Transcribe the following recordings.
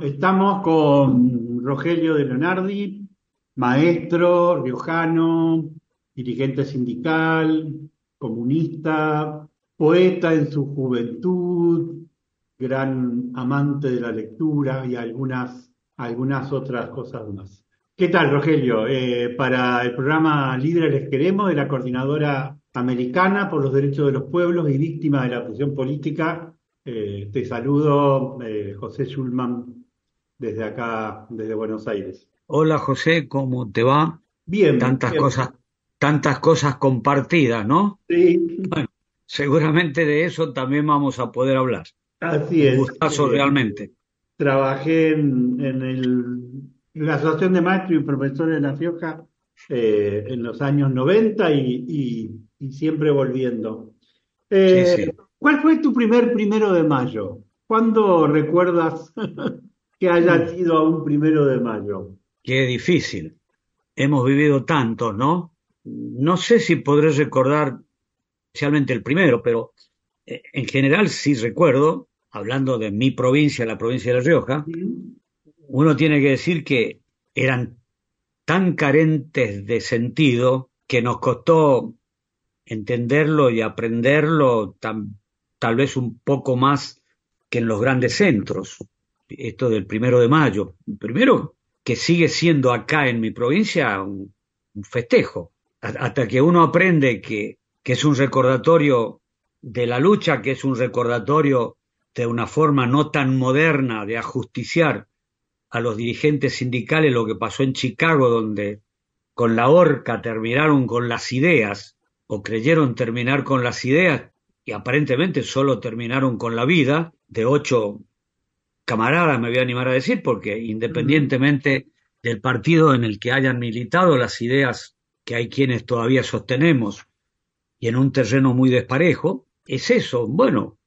Estamos con Rogelio de Leonardi, maestro, riojano, dirigente sindical, comunista, poeta en su juventud, gran amante de la lectura y algunas, algunas otras cosas más. ¿Qué tal, Rogelio? Eh, para el programa les Queremos, de la Coordinadora Americana por los Derechos de los Pueblos y Víctima de la Opresión Política, eh, te saludo, eh, José Schulman desde acá, desde Buenos Aires. Hola José, ¿cómo te va? Bien. Tantas cosas, tantas cosas compartidas, ¿no? Sí. Bueno, seguramente de eso también vamos a poder hablar. Así es. Un gustazo eh, realmente. Trabajé en, la Asociación de Maestros y Profesores de La Fioja eh, en los años 90 y, siempre volviendo. Eh, ¿Cuál fue tu primer primero de mayo? ¿Cuándo recuerdas que haya sido a un primero de mayo. Qué difícil. Hemos vivido tanto, ¿no? No sé si podré recordar especialmente el primero, pero eh, en general sí recuerdo, hablando de mi provincia, la provincia de La Rioja, uno tiene que decir que eran tan carentes de sentido que nos costó entenderlo y aprenderlo tal vez un poco más que en los grandes centros esto del primero de mayo. Primero, que sigue siendo acá en mi provincia un, festejo, hasta que uno aprende que, que es un recordatorio de la lucha, que es un recordatorio de una forma no tan moderna de ajusticiar a los dirigentes sindicales lo que pasó en Chicago, donde con la horca terminaron con las ideas, o creyeron terminar con las ideas, y aparentemente solo terminaron con la vida de ocho Camarada, me voy a animar a decir, porque independientemente del partido en el que hayan militado, las ideas que hay quienes todavía sostenemos y en un terreno muy desparejo, es eso, bueno,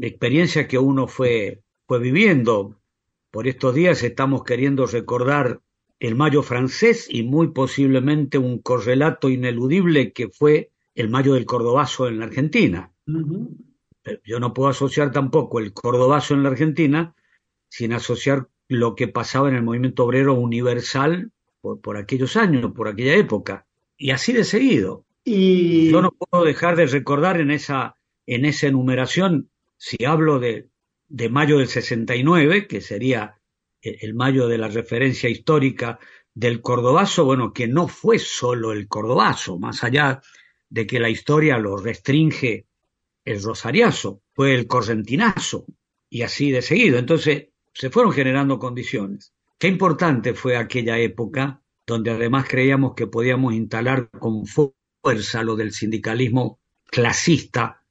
experiencia que uno fue, fue viviendo. Por estos días estamos queriendo recordar el mayo francés y muy posiblemente un correlato ineludible que fue el mayo del Cordobazo en la Argentina yo no puedo asociar tampoco el cordobazo en la Argentina sin asociar lo que pasaba en el movimiento obrero universal por, aquellos años, por aquella época. Y así de seguido. Y... Yo no puedo dejar de recordar en esa, en esa enumeración, si hablo de, de mayo del 69, que sería e, el mayo de la referencia histórica del Cordobazo, bueno, que no fue solo el Cordobazo, más allá de que la historia lo restringe el rosariazo, fue el correntinazo y así de seguido. Entonces se fueron generando condiciones. Qué importante fue aquella época donde además creíamos que podíamos instalar con fuerza lo del sindicalismo clasista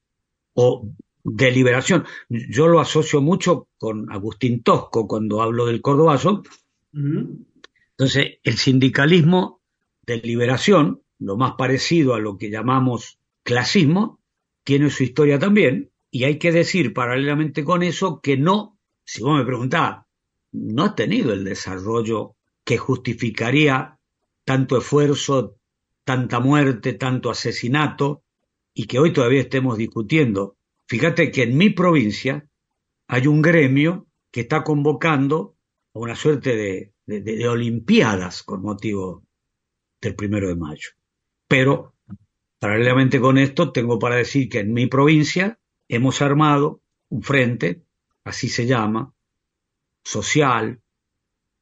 o de liberación. Yo lo asocio mucho con Agustín Tosco cuando hablo del cordobazo. Entonces, el sindicalismo de liberación, lo más parecido a lo que llamamos clasismo, tiene su historia también, y hay que decir paralelamente con eso que no, si vos me preguntás, no ha tenido el desarrollo que justificaría tanto esfuerzo, tanta muerte, tanto asesinato, y que hoy todavía estemos discutiendo. Fíjate que en mi provincia hay un gremio que está convocando a una suerte de, de Olimpiadas con motivo del primero de mayo. Pero Paralelamente con esto, tengo para decir que en mi provincia hemos armado un frente, así se llama, social,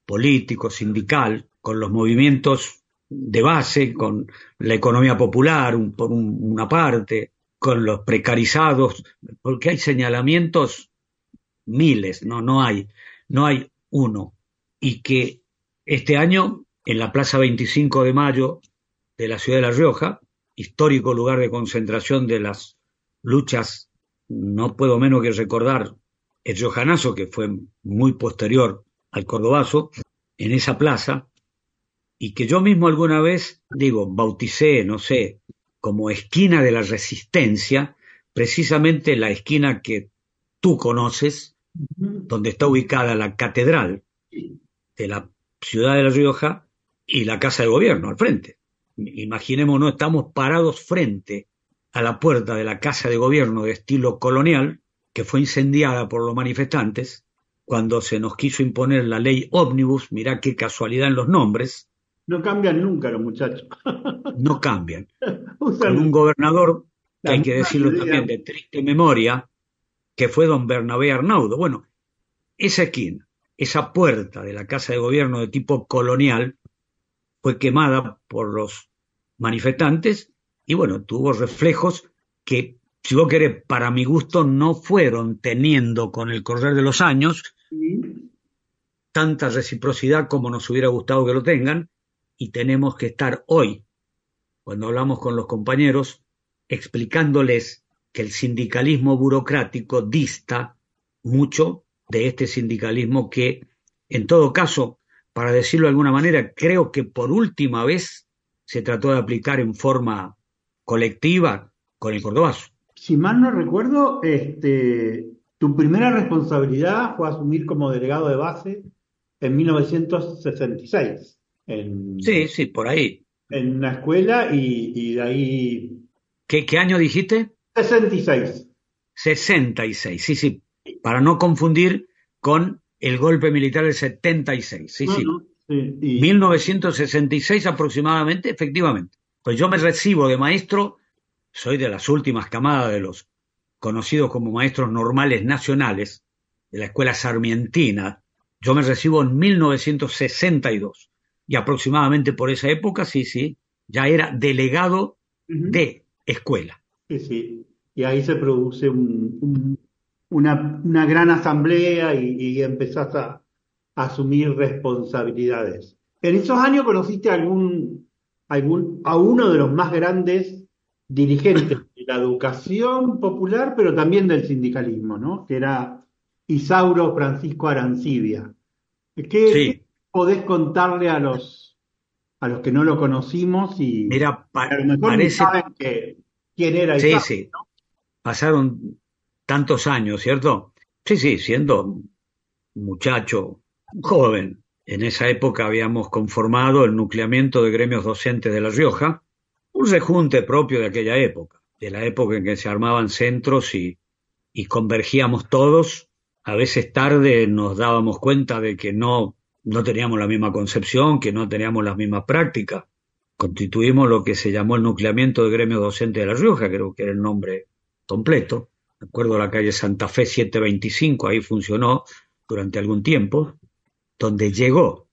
político, sindical, con los movimientos de base, con la economía popular por una parte, con los precarizados, porque hay señalamientos miles, no, no hay, no hay uno. Y que este año, en la Plaza 25 de Mayo de la ciudad de La Rioja, histórico lugar de concentración de las luchas, no puedo menos que recordar el Yohanazo, que fue muy posterior al Cordobazo, en esa plaza, y que yo mismo alguna vez, digo, bauticé, no sé, como esquina de la resistencia, precisamente la esquina que tú conoces, donde está ubicada la catedral de la ciudad de La Rioja y la Casa de Gobierno al frente imaginémonos, estamos parados frente a la puerta de la Casa de Gobierno de estilo colonial, que fue incendiada por los manifestantes, cuando se nos quiso imponer la ley ómnibus, mirá qué casualidad en los nombres. No cambian nunca los muchachos. no cambian. Con un gobernador, hay que decirlo también, de triste memoria, que fue don Bernabé Arnaudo. Bueno, esa esquina, esa puerta de la Casa de Gobierno de tipo colonial, fue quemada por los manifestantes y bueno, tuvo reflejos que, si vos querés, para mi gusto no fueron teniendo con el correr de los años tanta reciprocidad como nos hubiera gustado que lo tengan y tenemos que estar hoy, cuando hablamos con los compañeros, explicándoles que el sindicalismo burocrático dista mucho de este sindicalismo que, en todo caso, para decirlo de alguna manera, creo que por última vez se trató de aplicar en forma colectiva con el cordobazo. Si mal no recuerdo, este, tu primera responsabilidad fue asumir como delegado de base en 1966. sí, sí, por ahí. En una escuela y, de ahí... ¿Qué año dijiste? 66. 66, sí, sí, para no confundir con el golpe militar del 76, sí, sí. 1966 aproximadamente, efectivamente. Pues yo me recibo de maestro, soy de las últimas camadas de los conocidos como maestros normales nacionales, de la escuela sarmientina. Yo me recibo en 1962 y aproximadamente por esa época, sí, sí, ya era delegado de escuela. Sí, sí. Y ahí se produce un una, gran asamblea y, empezás a, asumir responsabilidades. En esos años conociste a algún, a uno de los más grandes dirigentes de la educación popular, pero también del sindicalismo, ¿no? Que era Isauro Francisco Arancibia. ¿Qué, podés contarle a los, a los que no lo conocimos y Mira, parece... que, quién era Isauro? Sí, sí. Pasaron tantos años, ¿cierto? Sí, sí, siendo muchacho, joven. En esa época habíamos conformado el nucleamiento de gremios docentes de La Rioja, un rejunte propio de aquella época, de la época en que se armaban centros y, convergíamos todos. A veces tarde nos dábamos cuenta de que no, no teníamos la misma concepción, que no teníamos las mismas prácticas. Constituimos lo que se llamó el nucleamiento de gremios docentes de La Rioja, creo que era el nombre completo recuerdo la calle Santa Fe 725, ahí funcionó durante algún tiempo, donde llegó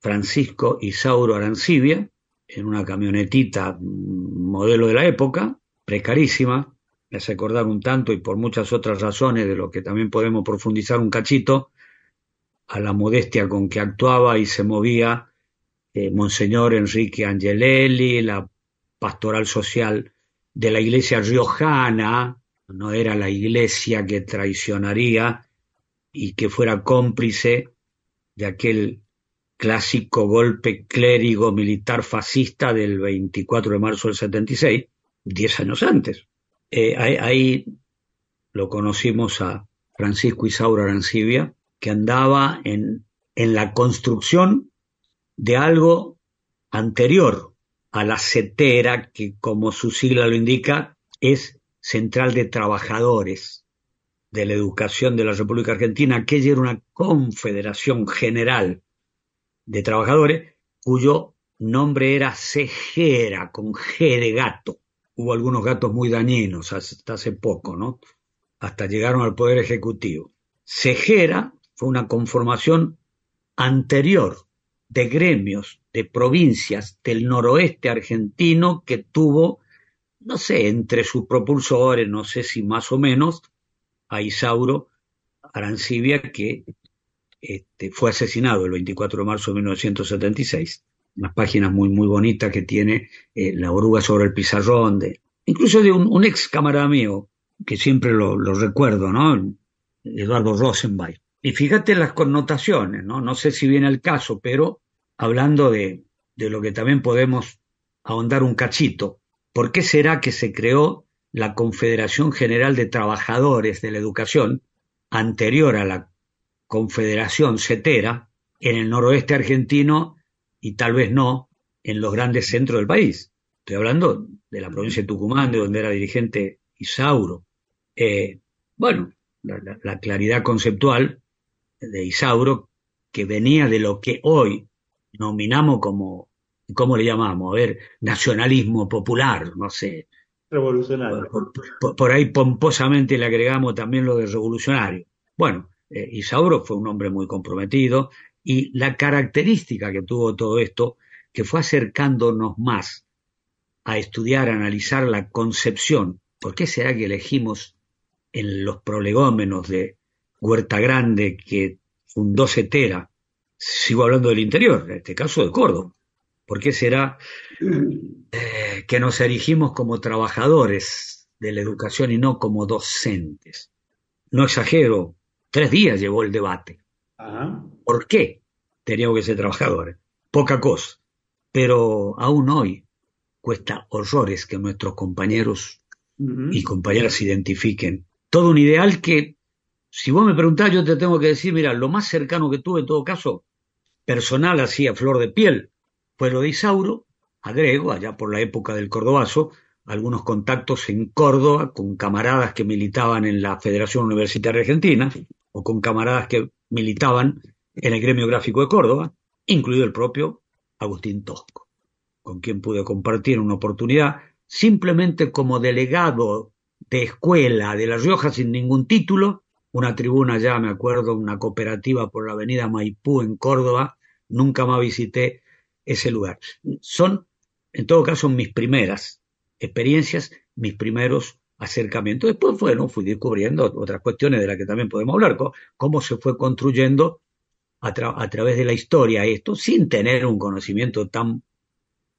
Francisco Isauro Arancibia en una camionetita modelo de la época, precarísima, me hace acordar un tanto y por muchas otras razones de lo que también podemos profundizar un cachito, a la modestia con que actuaba y se movía eh, Monseñor Enrique Angelelli, la pastoral social de la iglesia riojana, no era la iglesia que traicionaría y que fuera cómplice de aquel clásico golpe clérigo militar fascista del 24 de marzo del 76, diez años antes. Eh, ahí, lo conocimos a Francisco Isaura Arancibia, que andaba en, en la construcción de algo anterior a la CETERA, que como su sigla lo indica, es Central de Trabajadores de la Educación de la República Argentina, aquella era una confederación general de trabajadores cuyo nombre era Cejera, con G de gato. Hubo algunos gatos muy dañinos hasta hace poco, ¿no? Hasta llegaron al Poder Ejecutivo. Cejera fue una conformación anterior de gremios de provincias del noroeste argentino que tuvo no sé, entre sus propulsores, no sé si más o menos, a Isauro Arancibia, que este, fue asesinado el 24 de marzo de 1976. Unas páginas muy, muy bonitas que tiene eh, La oruga sobre el pizarrón, de, incluso de un, ex camarada mío, que siempre lo, recuerdo, ¿no? Eduardo Rosenbay Y fíjate las connotaciones, ¿no? No sé si viene al caso, pero hablando de, de lo que también podemos ahondar un cachito, ¿Por qué será que se creó la Confederación General de Trabajadores de la Educación, anterior a la Confederación Cetera, en el noroeste argentino y tal vez no en los grandes centros del país? Estoy hablando de la provincia de Tucumán, de donde era dirigente Isauro. Eh, bueno, la claridad conceptual de Isauro, que venía de lo que hoy nominamos como ¿cómo le llamamos? A ver, nacionalismo popular, no sé. Revolucionario. Por, ahí pomposamente le agregamos también lo de revolucionario. Bueno, eh, Isauro fue un hombre muy comprometido y la característica que tuvo todo esto, que fue acercándonos más a estudiar, analizar la concepción. ¿Por qué será que elegimos en los prolegómenos de Huerta Grande que fundó Cetera? Sigo hablando del interior, en este caso de Córdoba ¿Por qué será mm. eh, que nos erigimos como trabajadores de la educación y no como docentes? No exagero, tres días llevó el debate. ¿Por qué teníamos que ser trabajadores? Poca cosa. Pero aún hoy cuesta horrores que nuestros compañeros y compañeras se identifiquen. Todo un ideal que, si vos me preguntás, yo te tengo que decir, mira, lo más cercano que tuve en todo caso, personal así a flor de piel, pueblo de Isauro, agrego, allá por la época del Cordobazo, algunos contactos en Córdoba con camaradas que militaban en la Federación Universitaria Argentina o con camaradas que militaban en el gremio gráfico de Córdoba, incluido el propio Agustín Tosco, con quien pude compartir una oportunidad simplemente como delegado de escuela de La Rioja sin ningún título, una tribuna ya, me acuerdo, una cooperativa por la avenida Maipú en Córdoba, nunca más visité ese lugar. Son, en todo caso, mis primeras experiencias, mis primeros acercamientos. Después, bueno, fui descubriendo otras cuestiones de las que también podemos hablar, cómo se fue construyendo a, a través de la historia esto, sin tener un conocimiento tan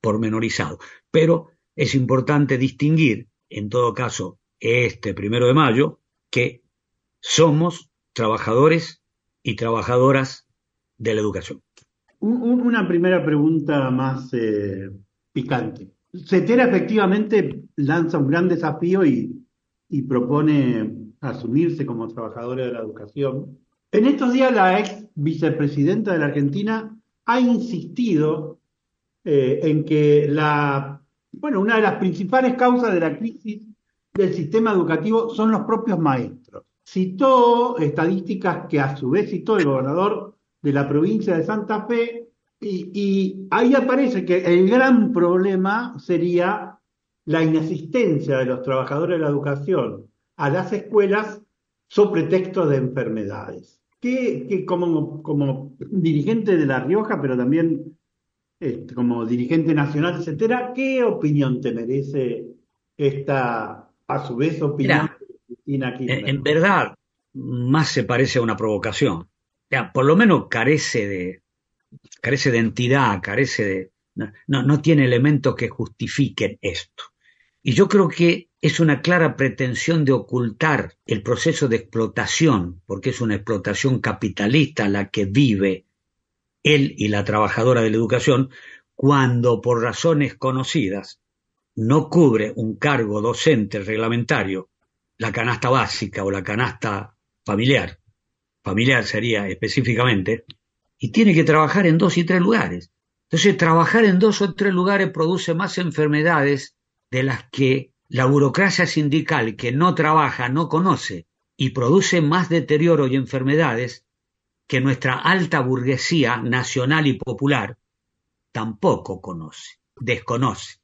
pormenorizado. Pero es importante distinguir, en todo caso, este primero de mayo, que somos trabajadores y trabajadoras de la educación una primera pregunta más eh, picante. Cetera efectivamente lanza un gran desafío y, propone asumirse como trabajadores de la educación. En estos días la ex vicepresidenta de la Argentina ha insistido eh, en que la, bueno, una de las principales causas de la crisis del sistema educativo son los propios maestros. Citó estadísticas que a su vez citó el gobernador de la provincia de Santa Fe, y, ahí aparece que el gran problema sería la inasistencia de los trabajadores de la educación a las escuelas sobre pretexto de enfermedades. Que, como, como, dirigente de La Rioja, pero también este, como dirigente nacional, etcétera, ¿qué opinión te merece esta, a su vez, opinión de en verdad, más se parece a una provocación por lo menos carece de, carece de entidad, carece de, no, no tiene elementos que justifiquen esto. Y yo creo que es una clara pretensión de ocultar el proceso de explotación, porque es una explotación capitalista la que vive él y la trabajadora de la educación, cuando por razones conocidas no cubre un cargo docente reglamentario, la canasta básica o la canasta familiar, familiar sería específicamente, y tiene que trabajar en dos y tres lugares. Entonces, trabajar en dos o tres lugares produce más enfermedades de las que la burocracia sindical que no trabaja, no conoce, y produce más deterioro y enfermedades que nuestra alta burguesía nacional y popular tampoco conoce, desconoce.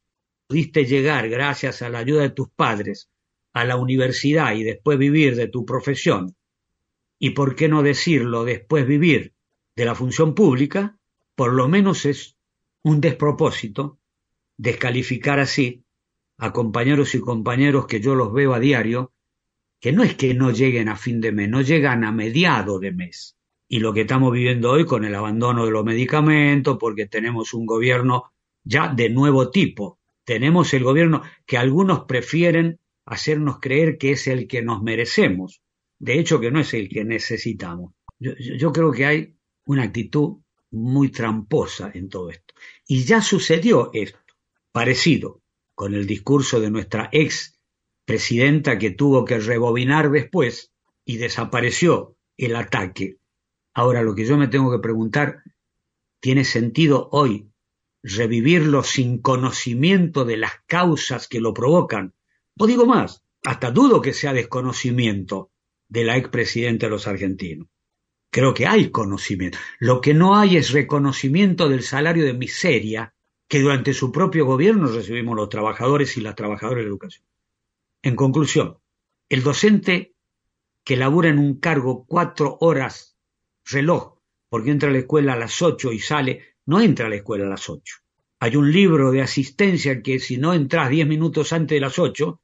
Pudiste llegar, gracias a la ayuda de tus padres, a la universidad y después vivir de tu profesión, y por qué no decirlo después vivir de la función pública, por lo menos es un despropósito descalificar así a compañeros y compañeras que yo los veo a diario, que no es que no lleguen a fin de mes, no llegan a mediado de mes. Y lo que estamos viviendo hoy con el abandono de los medicamentos, porque tenemos un gobierno ya de nuevo tipo, tenemos el gobierno que algunos prefieren hacernos creer que es el que nos merecemos, de hecho que no es el que necesitamos. Yo, creo que hay una actitud muy tramposa en todo esto. Y ya sucedió esto, parecido con el discurso de nuestra ex presidenta que tuvo que rebobinar después y desapareció el ataque. Ahora lo que yo me tengo que preguntar, ¿tiene sentido hoy revivirlo sin conocimiento de las causas que lo provocan? O digo más, hasta dudo que sea desconocimiento, de la expresidenta de los argentinos. Creo que hay conocimiento. Lo que no hay es reconocimiento del salario de miseria que durante su propio gobierno recibimos los trabajadores y las trabajadoras de educación. En conclusión, el docente que labura en un cargo cuatro horas reloj, porque entra a la escuela a las ocho y sale, no entra a la escuela a las ocho. Hay un libro de asistencia que si no entras diez minutos antes de las ocho,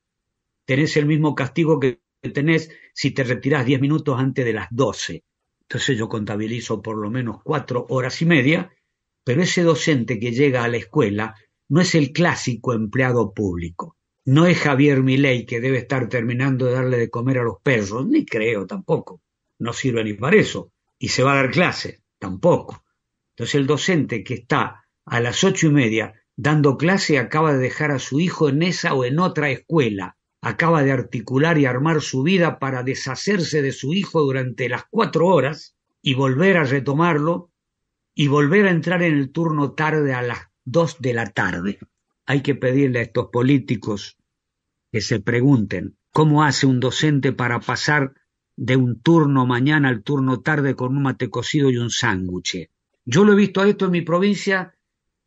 tenés el mismo castigo que tenés si te retirás 10 minutos antes de las 12. Entonces yo contabilizo por lo menos cuatro horas y media, pero ese docente que llega a la escuela no es el clásico empleado público. No es Javier Milei que debe estar terminando de darle de comer a los perros, ni creo tampoco. No sirve ni para eso. Y se va a dar clase, tampoco. Entonces el docente que está a las ocho y media dando clase acaba de dejar a su hijo en esa o en otra escuela acaba de articular y armar su vida para deshacerse de su hijo durante las cuatro horas y volver a retomarlo y volver a entrar en el turno tarde a las dos de la tarde. Hay que pedirle a estos políticos que se pregunten cómo hace un docente para pasar de un turno mañana al turno tarde con un mate cocido y un sándwich. Yo lo he visto a esto en mi provincia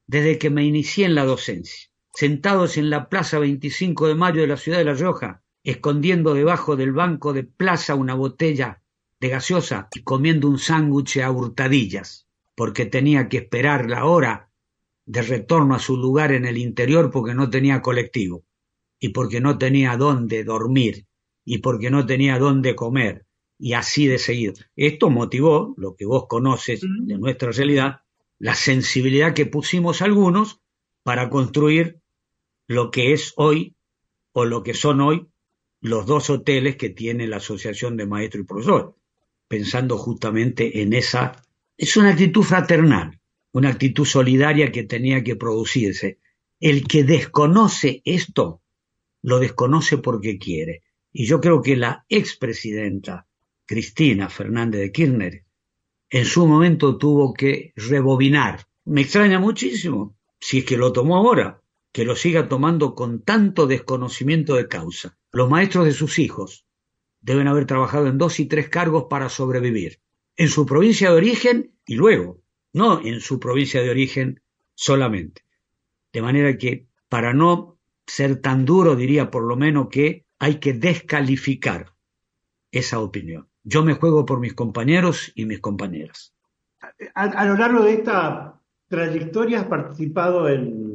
desde que me inicié en la docencia sentados en la plaza 25 de mayo de la ciudad de La Rioja, escondiendo debajo del banco de plaza una botella de gaseosa y comiendo un sándwich a hurtadillas, porque tenía que esperar la hora de retorno a su lugar en el interior porque no tenía colectivo, y porque no tenía dónde dormir, y porque no tenía dónde comer, y así de seguido. Esto motivó, lo que vos conoces de nuestra realidad, la sensibilidad que pusimos algunos para construir lo que es hoy o lo que son hoy los dos hoteles que tiene la Asociación de Maestro y Profesor. pensando justamente en esa... Es una actitud fraternal, una actitud solidaria que tenía que producirse. El que desconoce esto, lo desconoce porque quiere. Y yo creo que la expresidenta Cristina Fernández de Kirchner en su momento tuvo que rebobinar. Me extraña muchísimo, si es que lo tomó ahora, que lo siga tomando con tanto desconocimiento de causa. Los maestros de sus hijos deben haber trabajado en dos y tres cargos para sobrevivir, en su provincia de origen y luego, no en su provincia de origen solamente. De manera que, para no ser tan duro, diría por lo menos que hay que descalificar esa opinión. Yo me juego por mis compañeros y mis compañeras. A, lo largo de esta trayectoria has participado en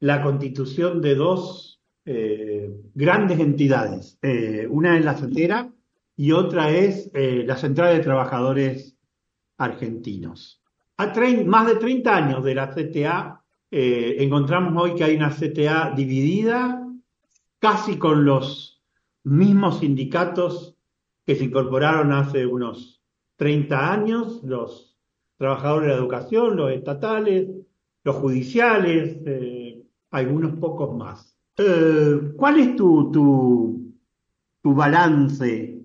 la constitución de dos eh, grandes entidades. Eh, una es la CETERA y otra es eh, la Central de Trabajadores Argentinos. A más de 30 años de la CTA, encontramos hoy que hay una CTA dividida, casi con los mismos sindicatos que se incorporaron hace unos 30 años, los trabajadores de la educación, los estatales, los judiciales, algunos pocos más. Eh, ¿Cuál es tu, tu, balance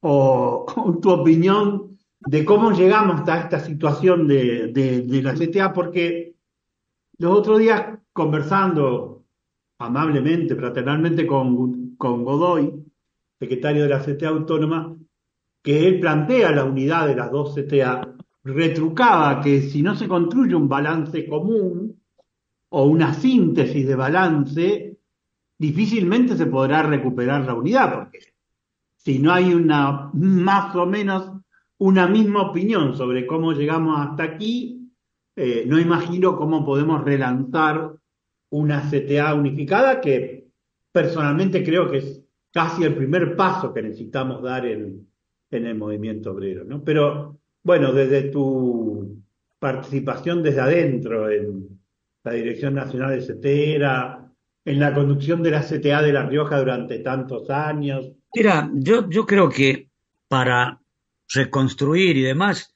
o, tu opinión de cómo llegamos a esta situación de, de, la CTA? Porque los otros días conversando amablemente, fraternalmente con, con Godoy, secretario de la CTA Autónoma, que él plantea la unidad de las dos CTA, retrucaba que si no se construye un balance común, o una síntesis de balance, difícilmente se podrá recuperar la unidad, porque si no hay una más o menos una misma opinión sobre cómo llegamos hasta aquí, eh, no imagino cómo podemos relanzar una CTA unificada que personalmente creo que es casi el primer paso que necesitamos dar en, el movimiento obrero, Pero bueno, desde tu participación desde adentro en, la Dirección Nacional de CETERA, en la conducción de la CTA de La Rioja durante tantos años. Mira, yo, yo creo que para reconstruir y demás,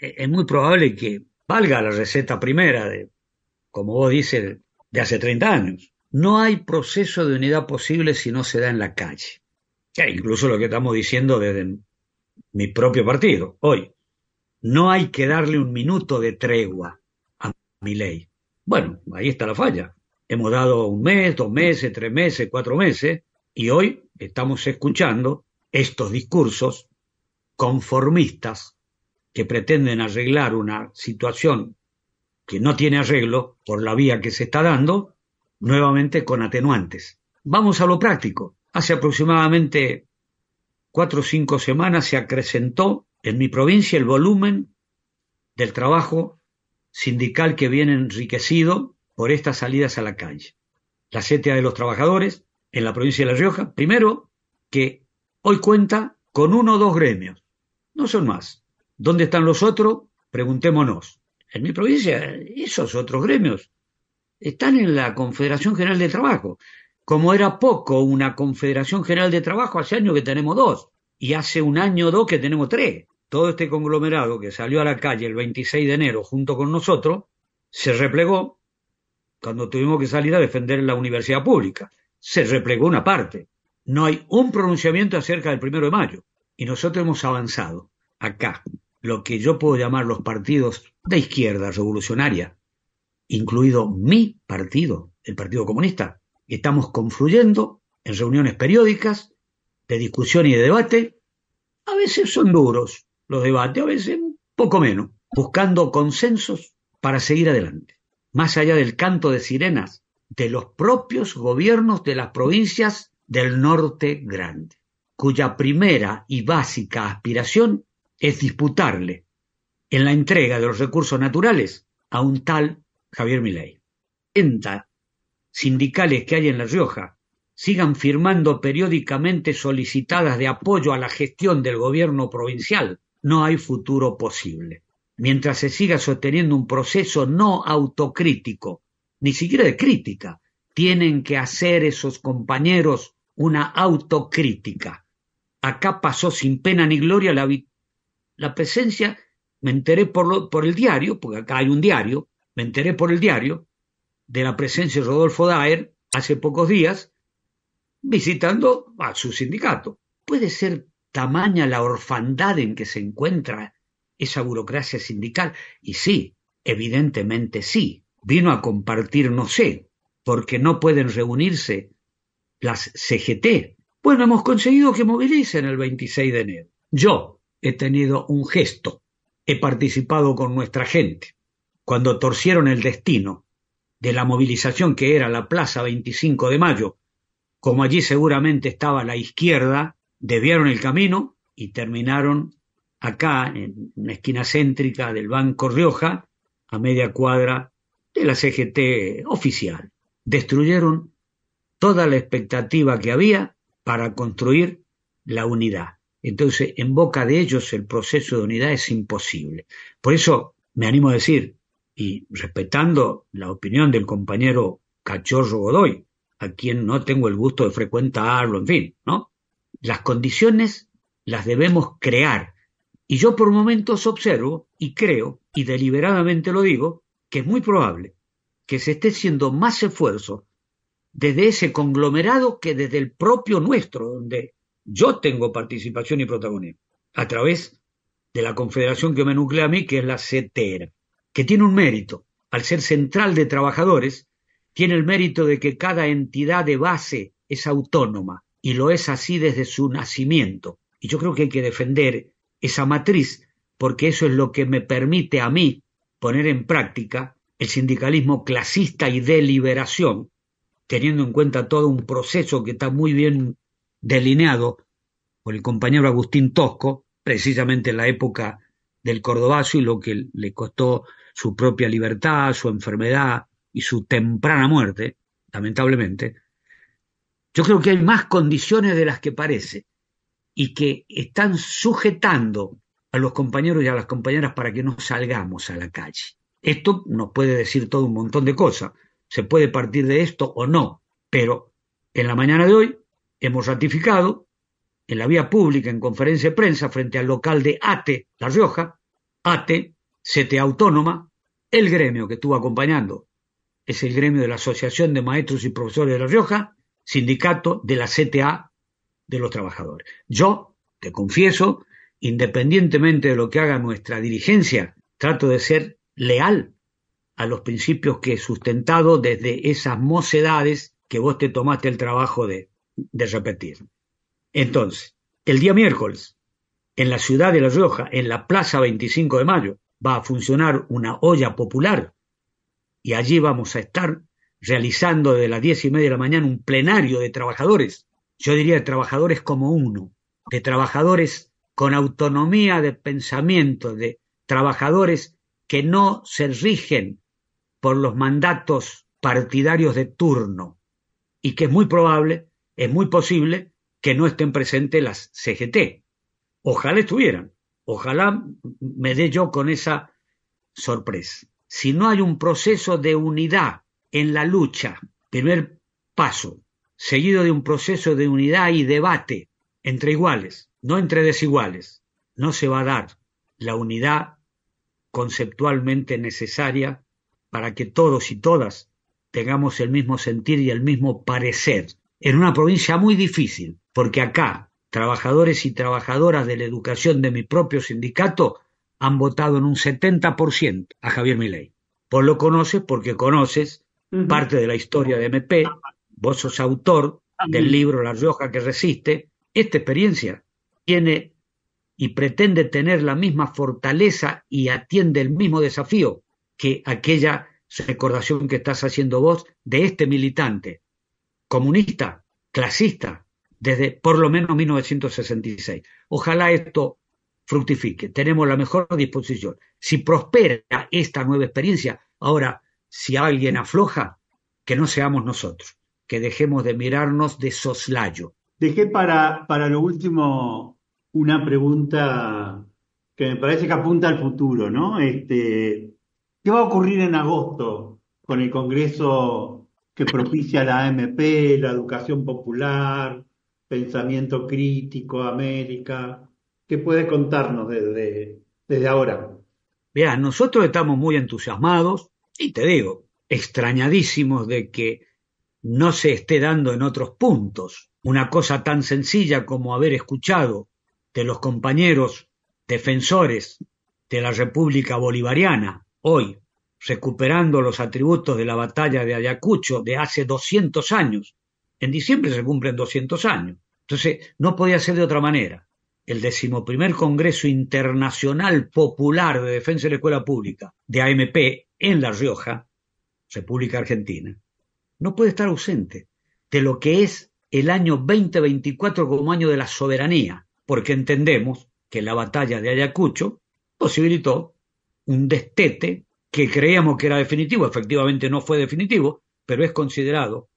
eh, es muy probable que valga la receta primera de, como vos dices, de hace 30 años. No hay proceso de unidad posible si no se da en la calle. incluso lo que estamos diciendo desde mi propio partido hoy. No hay que darle un minuto de tregua a mi ley. Bueno, ahí está la falla. Hemos dado un mes, dos meses, tres meses, cuatro meses, y hoy estamos escuchando estos discursos conformistas que pretenden arreglar una situación que no tiene arreglo por la vía que se está dando, nuevamente con atenuantes. Vamos a lo práctico. Hace aproximadamente cuatro o cinco semanas se acrecentó en mi provincia el volumen del trabajo sindical que viene enriquecido por estas salidas a la calle. La CTA de los trabajadores en la provincia de La Rioja, primero, que hoy cuenta con uno o dos gremios, no son más. ¿Dónde están los otros? Preguntémonos. En mi provincia, esos otros gremios están en la Confederación General de Trabajo. Como era poco una Confederación General de Trabajo, hace años que tenemos dos, y hace un año o dos que tenemos tres todo este conglomerado que salió a la calle el 26 de enero junto con nosotros, se replegó cuando tuvimos que salir a defender la universidad pública. Se replegó una parte. No hay un pronunciamiento acerca del primero de mayo. Y nosotros hemos avanzado acá, lo que yo puedo llamar los partidos de izquierda revolucionaria, incluido mi partido, el Partido Comunista. Estamos confluyendo en reuniones periódicas de discusión y de debate. A veces son duros, los debates a veces poco menos, buscando consensos para seguir adelante, más allá del canto de sirenas de los propios gobiernos de las provincias del norte grande, cuya primera y básica aspiración es disputarle en la entrega de los recursos naturales a un tal Javier Milei. Enta sindicales que hay en La Rioja sigan firmando periódicamente solicitadas de apoyo a la gestión del gobierno provincial no hay futuro posible. Mientras se siga sosteniendo un proceso no autocrítico, ni siquiera de crítica, tienen que hacer esos compañeros una autocrítica. Acá pasó sin pena ni gloria la, la presencia, me enteré por, por el diario, porque acá hay un diario, me enteré por el diario de la presencia de Rodolfo Daer hace pocos días, visitando a su sindicato. Puede ser tamaña la orfandad en que se encuentra esa burocracia sindical. Y sí, evidentemente sí, vino a compartir, no sé, porque no pueden reunirse las CGT. Bueno, hemos conseguido que movilicen el 26 de enero. Yo he tenido un gesto, he participado con nuestra gente. Cuando torcieron el destino de la movilización que era la Plaza 25 de Mayo, como allí seguramente estaba la izquierda, Deviaron el camino y terminaron acá, en una esquina céntrica del Banco Rioja, a media cuadra de la CGT oficial. Destruyeron toda la expectativa que había para construir la unidad. Entonces, en boca de ellos el proceso de unidad es imposible. Por eso me animo a decir, y respetando la opinión del compañero Cachorro Godoy, a quien no tengo el gusto de frecuentarlo, en fin, ¿no? Las condiciones las debemos crear. Y yo por momentos observo y creo, y deliberadamente lo digo, que es muy probable que se esté haciendo más esfuerzo desde ese conglomerado que desde el propio nuestro, donde yo tengo participación y protagonismo, a través de la confederación que me nuclea a mí, que es la CETERA, que tiene un mérito, al ser central de trabajadores, tiene el mérito de que cada entidad de base es autónoma, y lo es así desde su nacimiento. Y yo creo que hay que defender esa matriz, porque eso es lo que me permite a mí poner en práctica el sindicalismo clasista y de liberación, teniendo en cuenta todo un proceso que está muy bien delineado por el compañero Agustín Tosco, precisamente en la época del cordobazo y lo que le costó su propia libertad, su enfermedad y su temprana muerte, lamentablemente, yo creo que hay más condiciones de las que parece y que están sujetando a los compañeros y a las compañeras para que no salgamos a la calle. Esto nos puede decir todo un montón de cosas. Se puede partir de esto o no, pero en la mañana de hoy hemos ratificado en la vía pública, en conferencia de prensa, frente al local de ATE, La Rioja, ATE, CT Autónoma, el gremio que estuvo acompañando, es el gremio de la Asociación de Maestros y Profesores de La Rioja, sindicato de la CTA de los trabajadores. Yo, te confieso, independientemente de lo que haga nuestra dirigencia, trato de ser leal a los principios que he sustentado desde esas mocedades que vos te tomaste el trabajo de, repetir. Entonces, el día miércoles, en la ciudad de La Rioja, en la Plaza 25 de Mayo, va a funcionar una olla popular y allí vamos a estar realizando de las diez y media de la mañana un plenario de trabajadores, yo diría de trabajadores como uno, de trabajadores con autonomía de pensamiento, de trabajadores que no se rigen por los mandatos partidarios de turno y que es muy probable, es muy posible que no estén presentes las CGT. Ojalá estuvieran, ojalá me dé yo con esa sorpresa. Si no hay un proceso de unidad en la lucha, primer paso, seguido de un proceso de unidad y debate entre iguales, no entre desiguales, no se va a dar la unidad conceptualmente necesaria para que todos y todas tengamos el mismo sentir y el mismo parecer. En una provincia muy difícil, porque acá trabajadores y trabajadoras de la educación de mi propio sindicato han votado en un 70% a Javier Milei. Vos lo conoces porque conoces parte de la historia de MP, vos sos autor del libro La Rioja que resiste, esta experiencia tiene y pretende tener la misma fortaleza y atiende el mismo desafío que aquella recordación que estás haciendo vos de este militante comunista, clasista, desde por lo menos 1966. Ojalá esto fructifique. Tenemos la mejor disposición. Si prospera esta nueva experiencia, ahora si alguien afloja, que no seamos nosotros, que dejemos de mirarnos de soslayo. Dejé para, para lo último una pregunta que me parece que apunta al futuro, ¿no? Este, ¿Qué va a ocurrir en agosto con el Congreso que propicia la AMP, la educación popular, pensamiento crítico, América? ¿Qué puede contarnos desde, ahora? Vean, nosotros estamos muy entusiasmados y te digo, extrañadísimos de que no se esté dando en otros puntos una cosa tan sencilla como haber escuchado de los compañeros defensores de la República Bolivariana hoy, recuperando los atributos de la batalla de Ayacucho de hace 200 años. En diciembre se cumplen 200 años. Entonces, no podía ser de otra manera. El decimoprimer Congreso Internacional Popular de Defensa de la Escuela Pública, de AMP, en La Rioja, República Argentina, no puede estar ausente de lo que es el año 2024 como año de la soberanía, porque entendemos que la batalla de Ayacucho posibilitó un destete que creíamos que era definitivo, efectivamente no fue definitivo, pero es considerado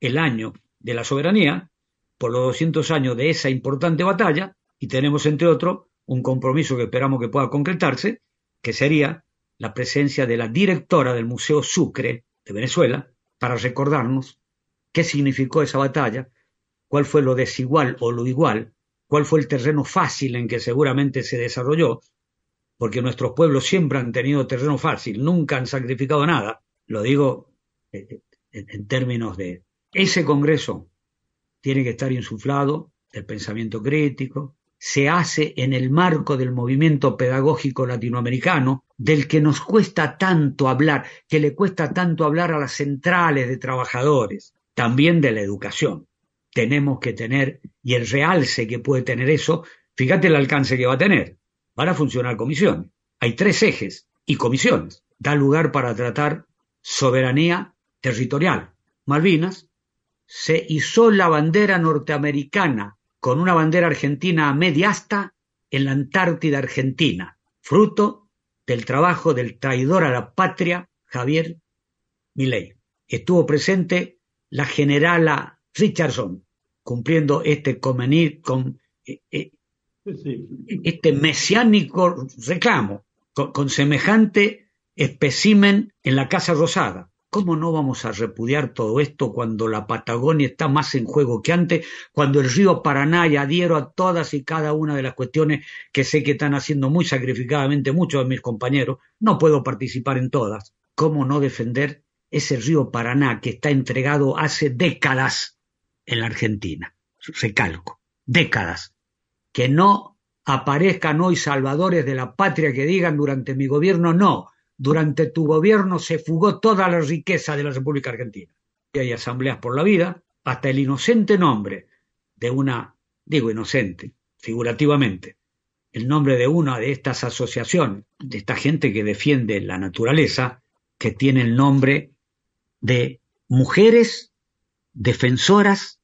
el año de la soberanía por los 200 años de esa importante batalla y tenemos, entre otros, un compromiso que esperamos que pueda concretarse, que sería la presencia de la directora del Museo Sucre de Venezuela para recordarnos qué significó esa batalla, cuál fue lo desigual o lo igual, cuál fue el terreno fácil en que seguramente se desarrolló, porque nuestros pueblos siempre han tenido terreno fácil, nunca han sacrificado nada. Lo digo eh, eh, en términos de ese Congreso tiene que estar insuflado del pensamiento crítico, se hace en el marco del movimiento pedagógico latinoamericano, del que nos cuesta tanto hablar, que le cuesta tanto hablar a las centrales de trabajadores, también de la educación. Tenemos que tener, y el realce que puede tener eso, fíjate el alcance que va a tener. Van a funcionar comisiones. Hay tres ejes y comisiones. Da lugar para tratar soberanía territorial. Malvinas se hizo la bandera norteamericana con una bandera argentina a media asta en la Antártida Argentina, fruto del trabajo del traidor a la patria Javier Milei. Estuvo presente la generala Richardson, cumpliendo este convenir con eh, eh, este mesiánico reclamo, con, con semejante especimen en la Casa Rosada. ¿Cómo no vamos a repudiar todo esto cuando la Patagonia está más en juego que antes, cuando el río Paraná, y adhiero a todas y cada una de las cuestiones que sé que están haciendo muy sacrificadamente muchos de mis compañeros, no puedo participar en todas? ¿Cómo no defender ese río Paraná que está entregado hace décadas en la Argentina? Recalco, décadas. Que no aparezcan hoy salvadores de la patria que digan durante mi gobierno, no durante tu gobierno se fugó toda la riqueza de la República Argentina. Y hay asambleas por la vida, hasta el inocente nombre de una, digo inocente, figurativamente, el nombre de una de estas asociaciones, de esta gente que defiende la naturaleza, que tiene el nombre de mujeres defensoras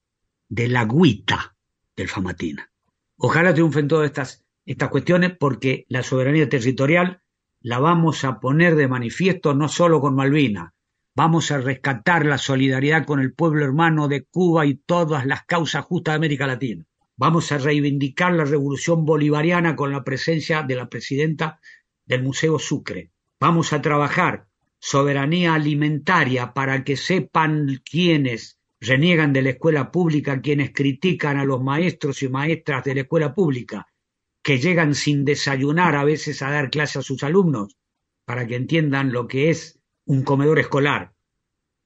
de la guita del Famatina. Ojalá triunfen todas estas, estas cuestiones porque la soberanía territorial la vamos a poner de manifiesto no solo con Malvina, vamos a rescatar la solidaridad con el pueblo hermano de Cuba y todas las causas justas de América Latina. Vamos a reivindicar la revolución bolivariana con la presencia de la presidenta del Museo Sucre. Vamos a trabajar soberanía alimentaria para que sepan quienes reniegan de la escuela pública, quienes critican a los maestros y maestras de la escuela pública, que llegan sin desayunar a veces a dar clase a sus alumnos, para que entiendan lo que es un comedor escolar,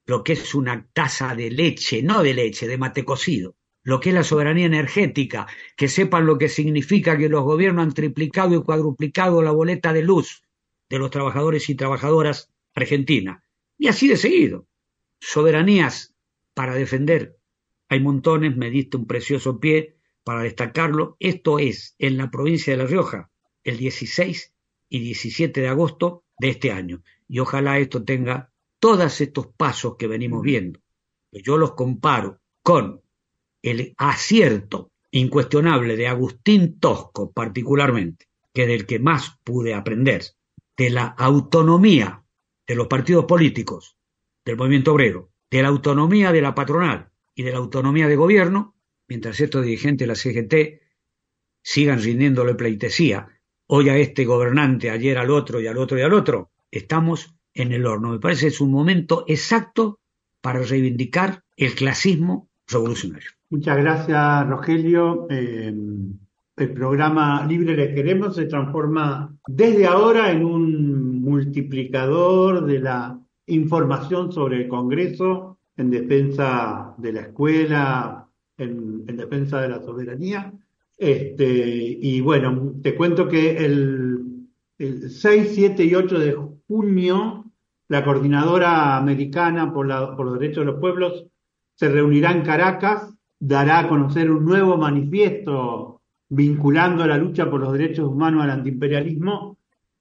lo que es una taza de leche, no de leche, de mate cocido, lo que es la soberanía energética, que sepan lo que significa que los gobiernos han triplicado y cuadruplicado la boleta de luz de los trabajadores y trabajadoras argentinas. Y así de seguido. Soberanías para defender. Hay montones, me diste un precioso pie para destacarlo, esto es en la provincia de La Rioja, el 16 y 17 de agosto de este año. Y ojalá esto tenga todos estos pasos que venimos viendo. Yo los comparo con el acierto incuestionable de Agustín Tosco particularmente, que es del que más pude aprender, de la autonomía de los partidos políticos, del movimiento obrero, de la autonomía de la patronal y de la autonomía de gobierno, mientras estos dirigentes de la CGT sigan rindiéndole pleitesía, hoy a este gobernante, ayer al otro y al otro y al otro, estamos en el horno. Me parece que es un momento exacto para reivindicar el clasismo revolucionario. Muchas gracias, Rogelio. Eh, el programa Libre Les Queremos se transforma desde ahora en un multiplicador de la información sobre el Congreso en defensa de la escuela, en, defensa de la soberanía. Este, y bueno, te cuento que el, 6, 7 y 8 de junio, la coordinadora americana por, por los derechos de los pueblos se reunirá en Caracas, dará a conocer un nuevo manifiesto vinculando la lucha por los derechos humanos al antiimperialismo.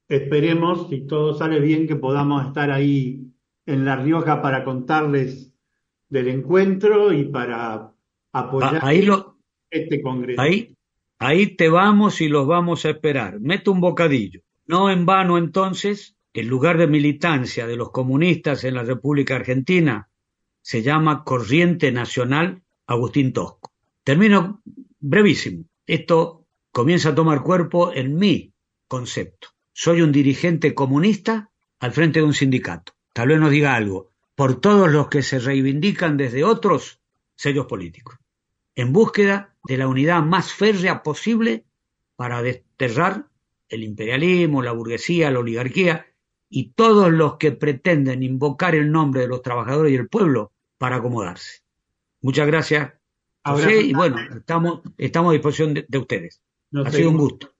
Esperemos, si todo sale bien, que podamos estar ahí en La Rioja para contarles del encuentro y para ahí lo, este Congreso. Ahí, ahí te vamos y los vamos a esperar. Mete un bocadillo. No en vano entonces, el lugar de militancia de los comunistas en la República Argentina se llama Corriente Nacional Agustín Tosco. Termino brevísimo. Esto comienza a tomar cuerpo en mi concepto. Soy un dirigente comunista al frente de un sindicato. Tal vez nos diga algo. Por todos los que se reivindican desde otros, sellos políticos, en búsqueda de la unidad más férrea posible para desterrar el imperialismo, la burguesía, la oligarquía y todos los que pretenden invocar el nombre de los trabajadores y el pueblo para acomodarse. Muchas gracias, José, y bueno, estamos, estamos a disposición de, ustedes. ha sido un gusto.